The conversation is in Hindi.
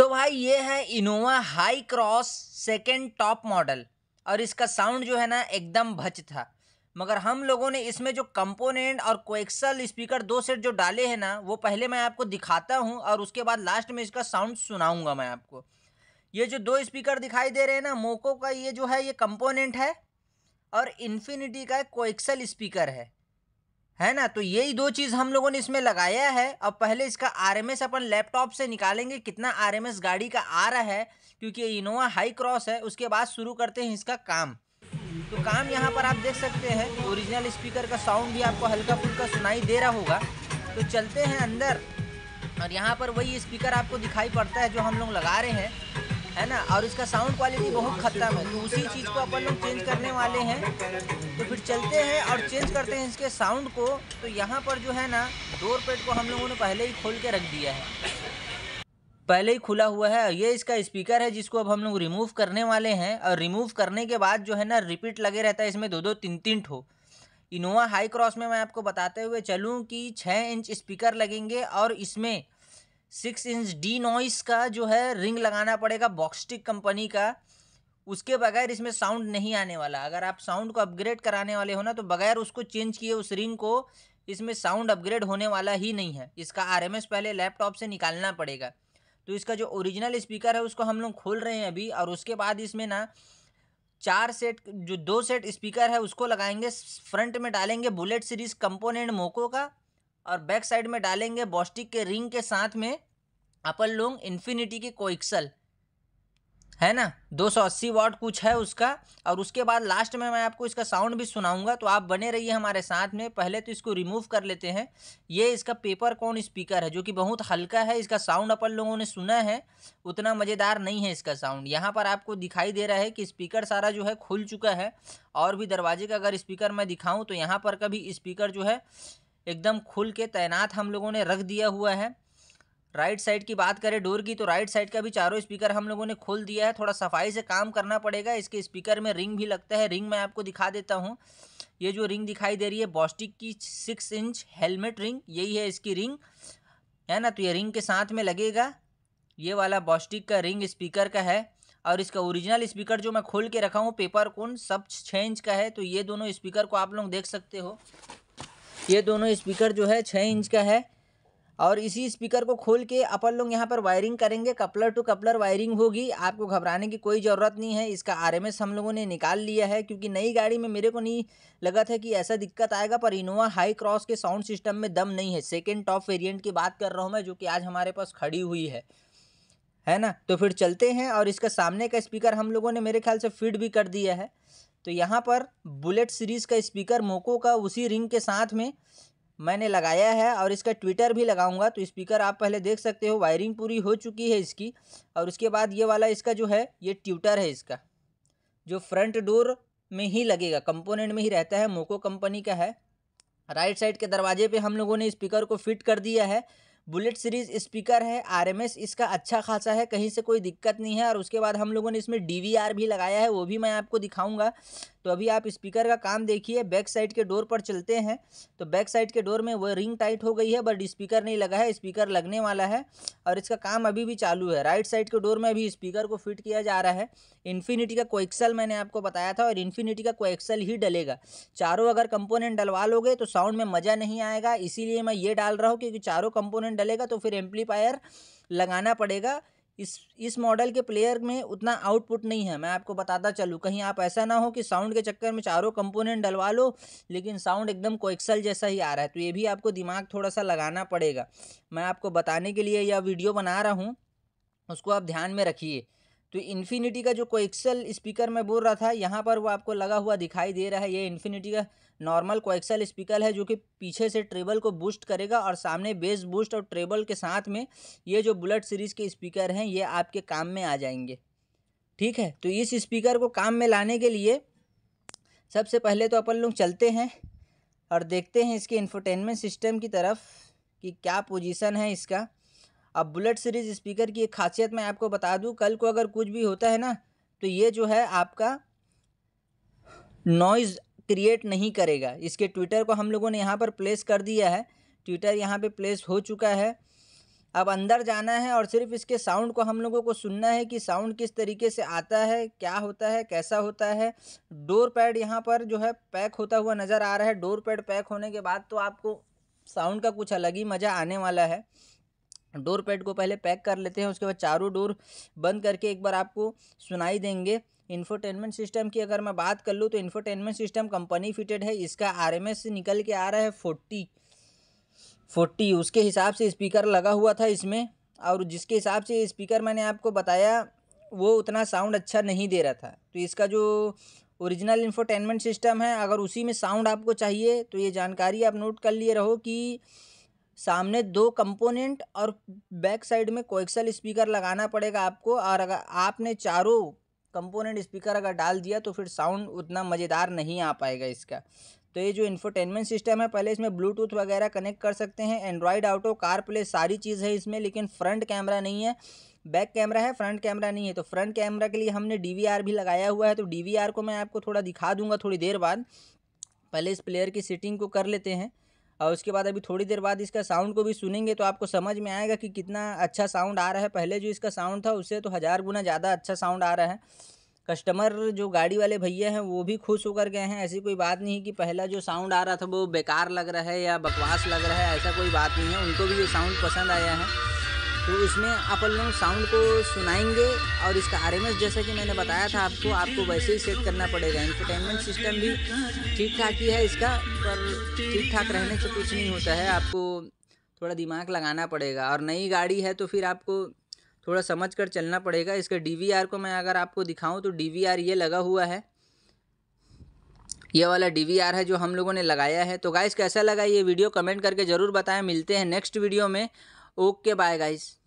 तो भाई ये है Innova Hycross second top model और इसका साउंड जो है ना एकदम भच था मगर हम लोगों ने इसमें जो कंपोनेंट और कोएक्सल स्पीकर दो सेट जो डाले हैं ना वो पहले मैं आपको दिखाता हूँ और उसके बाद लास्ट में इसका साउंड सुनाऊँगा मैं आपको ये जो दो स्पीकर दिखाई दे रहे हैं ना मोको का ये जो है ये कंपोनेंट है और इन्फिनिटी का कोएक्सल स्पीकर है है ना तो यही दो चीज़ हम लोगों ने इसमें लगाया है अब पहले इसका आरएमएस अपन लैपटॉप से निकालेंगे कितना आरएमएस गाड़ी का आ रहा है क्योंकि इनोवा हाई क्रॉस है उसके बाद शुरू करते हैं इसका काम तो काम यहाँ पर आप देख सकते हैं ओरिजिनल स्पीकर का साउंड भी आपको हल्का फुल्का सुनाई दे रहा होगा तो चलते हैं अंदर और यहाँ पर वही स्पीकर आपको दिखाई पड़ता है जो हम लोग लगा रहे हैं है ना और इसका साउंड क्वालिटी बहुत ख़त्म है तो उसी चीज़ को अपन लोग चेंज करने वाले हैं तो फिर चलते हैं और चेंज करते हैं इसके साउंड को तो यहाँ पर जो है ना डोर पेड को हम लोगों ने पहले ही खोल के रख दिया है पहले ही खुला हुआ है ये इसका स्पीकर है जिसको अब हम लोग रिमूव करने वाले हैं और रिमूव करने के बाद जो है ना रिपीट लगे रहता है इसमें दो दो तीन तीन ठो इनोवा हाई क्रॉस में मैं आपको बताते हुए चलूँ कि छः इंच स्पीकर लगेंगे और इसमें सिक्स इंच डी नॉइस का जो है रिंग लगाना पड़ेगा बॉक्सटिक कंपनी का उसके बगैर इसमें साउंड नहीं आने वाला अगर आप साउंड को अपग्रेड कराने वाले हो ना तो बगैर उसको चेंज किए उस रिंग को इसमें साउंड अपग्रेड होने वाला ही नहीं है इसका आरएमएस पहले लैपटॉप से निकालना पड़ेगा तो इसका जो ओरिजिनल स्पीकर है उसको हम लोग खोल रहे हैं अभी और उसके बाद इसमें ना चार सेट जो दो सेट स्पीकर है उसको लगाएंगे फ्रंट में डालेंगे बुलेट सीरीज कंपोनेंट मोको का और बैक साइड में डालेंगे बॉस्टिक के रिंग के साथ में अपन लोग इन्फिनिटी की कोइक्सल है ना 280 वॉट कुछ है उसका और उसके बाद लास्ट में मैं आपको इसका साउंड भी सुनाऊंगा तो आप बने रहिए हमारे साथ में पहले तो इसको रिमूव कर लेते हैं ये इसका पेपर कौन स्पीकर है जो कि बहुत हल्का है इसका साउंड अपन लोगों ने सुना है उतना मज़ेदार नहीं है इसका साउंड यहाँ पर आपको दिखाई दे रहा है कि स्पीकर सारा जो है खुल चुका है और भी दरवाजे का अगर स्पीकर मैं दिखाऊँ तो यहाँ पर का भी स्पीकर जो है एकदम खुल के तैनात हम लोगों ने रख दिया हुआ है राइट साइड की बात करें डोर की तो राइट साइड का भी चारों स्पीकर हम लोगों ने खोल दिया है थोड़ा सफाई से काम करना पड़ेगा इसके स्पीकर में रिंग भी लगता है रिंग मैं आपको दिखा देता हूँ ये जो रिंग दिखाई दे रही है बॉस्टिक की सिक्स इंच हेलमेट रिंग यही है इसकी रिंग है ना तो ये रिंग के साथ में लगेगा ये वाला बॉस्टिक का रिंग स्पीकर का है और इसका ओरिजिनल स्पीकर जो मैं खोल के रखा हूँ पेपर कोन सब छः इंच का है तो ये दोनों स्पीकर को आप लोग देख सकते हो ये दोनों स्पीकर जो है छः इंच का है और इसी स्पीकर को खोल के अपन लोग यहाँ पर वायरिंग करेंगे कपलर टू कपलर वायरिंग होगी आपको घबराने की कोई ज़रूरत नहीं है इसका आरएमएस हम लोगों ने निकाल लिया है क्योंकि नई गाड़ी में मेरे को नहीं लगा था कि ऐसा दिक्कत आएगा पर इनोवा हाई क्रॉस के साउंड सिस्टम में दम नहीं है सेकेंड टॉप वेरियंट की बात कर रहा हूँ मैं जो कि आज हमारे पास खड़ी हुई है है ना तो फिर चलते हैं और इसका सामने का स्पीकर हम लोगों ने मेरे ख्याल से फिट भी कर दिया है तो यहाँ पर बुलेट सीरीज़ का स्पीकर मोको का उसी रिंग के साथ में मैंने लगाया है और इसका ट्विटर भी लगाऊंगा तो स्पीकर आप पहले देख सकते हो वायरिंग पूरी हो चुकी है इसकी और उसके बाद ये वाला इसका जो है ये ट्यूटर है इसका जो फ्रंट डोर में ही लगेगा कंपोनेंट में ही रहता है मोको कंपनी का है राइट साइड के दरवाजे पे हम लोगों ने स्पीकर को फिट कर दिया है बुलेट सीरीज स्पीकर है आरएमएस इसका अच्छा खासा है कहीं से कोई दिक्कत नहीं है और उसके बाद हम लोगों ने इसमें डी भी लगाया है वो भी मैं आपको दिखाऊँगा तो अभी आप स्पीकर का काम देखिए बैक साइड के डोर पर चलते हैं तो बैक साइड के डोर में वो रिंग टाइट हो गई है बट स्पीकर नहीं लगा है स्पीकर लगने वाला है और इसका काम अभी भी चालू है राइट साइड के डोर में अभी स्पीकर को फिट किया जा रहा है इन्फिनिटी का कोएक्सल मैंने आपको बताया था और इन्फिनिटी का कोएक्सल ही डलेगा चारों अगर कंपोनेंट डलवा लोगे तो साउंड में मज़ा नहीं आएगा इसीलिए मैं ये डाल रहा हूँ क्योंकि चारों कंपोनेंट डलेगा तो फिर एम्पलीफायर लगाना पड़ेगा इस इस मॉडल के प्लेयर में उतना आउटपुट नहीं है मैं आपको बताता चलूँ कहीं आप ऐसा ना हो कि साउंड के चक्कर में चारों कंपोनेंट डलवा लो लेकिन साउंड एकदम कोएक्सल जैसा ही आ रहा है तो ये भी आपको दिमाग थोड़ा सा लगाना पड़ेगा मैं आपको बताने के लिए यह वीडियो बना रहा हूँ उसको आप ध्यान में रखिए तो इन्फिनिटी का जो कोएक्सल स्पीकर मैं बोल रहा था यहाँ पर वो आपको लगा हुआ दिखाई दे रहा है ये इन्फिनिटी का नॉर्मल कोएक्सल स्पीकर है जो कि पीछे से ट्रेबल को बूस्ट करेगा और सामने बेस बूस्ट और ट्रेबल के साथ में ये जो बुलेट सीरीज़ के स्पीकर हैं ये आपके काम में आ जाएंगे ठीक है तो इस स्पीकर को काम में लाने के लिए सबसे पहले तो अपन लोग चलते हैं और देखते हैं इसके इन्फोटेनमेंट सिस्टम की तरफ कि क्या पोजीशन है इसका अब बुलेट सीरीज स्पीकर की एक खासियत मैं आपको बता दूँ कल को अगर कुछ भी होता है ना तो ये जो है आपका नॉइज़ क्रिएट नहीं करेगा इसके ट्विटर को हम लोगों ने यहाँ पर प्लेस कर दिया है ट्विटर यहाँ पे प्लेस हो चुका है अब अंदर जाना है और सिर्फ इसके साउंड को हम लोगों को सुनना है कि साउंड किस तरीके से आता है क्या होता है कैसा होता है डोर पैड यहाँ पर जो है पैक होता हुआ नज़र आ रहा है डोर पैड पैक होने के बाद तो आपको साउंड का कुछ अलग ही मज़ा आने वाला है डोर पैड को पहले पैक कर लेते हैं उसके बाद चारों डोर बंद करके एक बार आपको सुनाई देंगे इन्फोटेनमेंट सिस्टम की अगर मैं बात कर लूँ तो इन्फोटेनमेंट सिस्टम कंपनी फिटेड है इसका आरएमएस निकल के आ रहा है फोर्टी फोर्टी उसके हिसाब से स्पीकर लगा हुआ था इसमें और जिसके हिसाब से स्पीकर मैंने आपको बताया वो उतना साउंड अच्छा नहीं दे रहा था तो इसका जो ओरिजिनल इन्फोटेनमेंट सिस्टम है अगर उसी में साउंड आपको चाहिए तो ये जानकारी आप नोट कर लिए रहो कि सामने दो कंपोनेंट और बैक साइड में कोएक्सल स्पीकर लगाना पड़ेगा आपको और अगर आपने चारों कंपोनेंट स्पीकर अगर डाल दिया तो फिर साउंड उतना मज़ेदार नहीं आ पाएगा इसका तो ये जो इन्फोटेनमेंट सिस्टम है पहले इसमें ब्लूटूथ वगैरह कनेक्ट कर सकते हैं एंड्रॉयड ऑटो कार प्ले सारी चीज़ है इसमें लेकिन फ्रंट कैमरा नहीं है बैक कैमरा है फ्रंट कैमरा नहीं है तो फ्रंट कैमरा के लिए हमने डी भी लगाया हुआ है तो डी को मैं आपको थोड़ा दिखा दूंगा थोड़ी देर बाद पहले इस प्लेयर की सीटिंग को कर लेते हैं और उसके बाद अभी थोड़ी देर बाद इसका साउंड को भी सुनेंगे तो आपको समझ में आएगा कि कितना अच्छा साउंड आ रहा है पहले जो इसका साउंड था उससे तो हज़ार गुना ज़्यादा अच्छा साउंड आ रहा है कस्टमर जो गाड़ी वाले भैया हैं वो भी खुश होकर गए हैं ऐसी कोई बात नहीं कि पहला जो साउंड आ रहा था वो बेकार लग रहा है या बकवास लग रहा है ऐसा कोई बात नहीं है उनको भी ये साउंड पसंद आया है तो उसमें आप लोग साउंड को सुनाएंगे और इसका आर जैसा कि मैंने बताया था आपको आपको वैसे ही सेट करना पड़ेगा इंटरटेनमेंट सिस्टम भी ठीक ठाक ही है इसका पर ठीक ठाक रहने से कुछ नहीं होता है आपको थोड़ा दिमाग लगाना पड़ेगा और नई गाड़ी है तो फिर आपको थोड़ा समझ कर चलना पड़ेगा इसके डी को मैं अगर आपको दिखाऊँ तो डी ये लगा हुआ है ये वाला डी है जो हम लोगों ने लगाया है तो गाइस कैसा लगा ये वीडियो कमेंट करके ज़रूर बताएं मिलते हैं नेक्स्ट वीडियो में ओके बाय गाइस